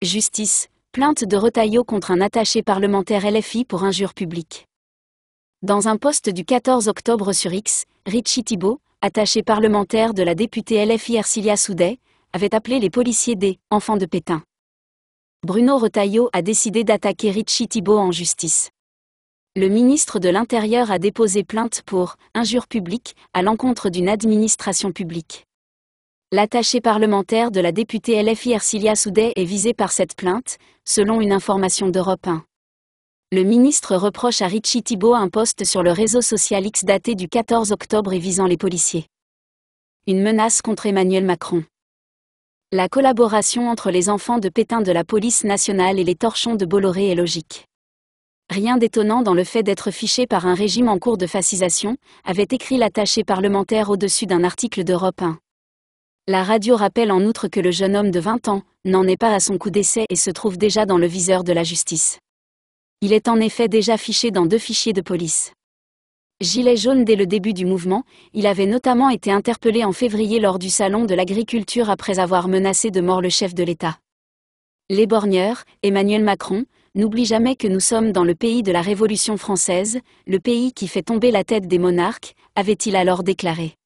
Justice, plainte de Retailleau contre un attaché parlementaire LFI pour injure publique. Dans un poste du 14 octobre sur X, Richie Thibault, attaché parlementaire de la députée LFI Ercilia Soudet, avait appelé les policiers des « enfants de Pétain ». Bruno Retailleau a décidé d'attaquer Richie Thibault en justice. Le ministre de l'Intérieur a déposé plainte pour « injure publique » à l'encontre d'une administration publique. L'attaché parlementaire de la députée LFI Ercilia Soudet est visé par cette plainte, selon une information d'Europe 1. Le ministre reproche à Richie Thibault un poste sur le réseau social X daté du 14 octobre et visant les policiers. Une menace contre Emmanuel Macron. La collaboration entre les enfants de Pétain de la police nationale et les torchons de Bolloré est logique. Rien d'étonnant dans le fait d'être fiché par un régime en cours de fascisation, avait écrit l'attaché parlementaire au-dessus d'un article d'Europe 1. La radio rappelle en outre que le jeune homme de 20 ans n'en est pas à son coup d'essai et se trouve déjà dans le viseur de la justice. Il est en effet déjà fiché dans deux fichiers de police. Gilet jaune dès le début du mouvement, il avait notamment été interpellé en février lors du Salon de l'agriculture après avoir menacé de mort le chef de l'État. Les borgneurs, Emmanuel Macron, n'oublie jamais que nous sommes dans le pays de la Révolution française, le pays qui fait tomber la tête des monarques, avait-il alors déclaré.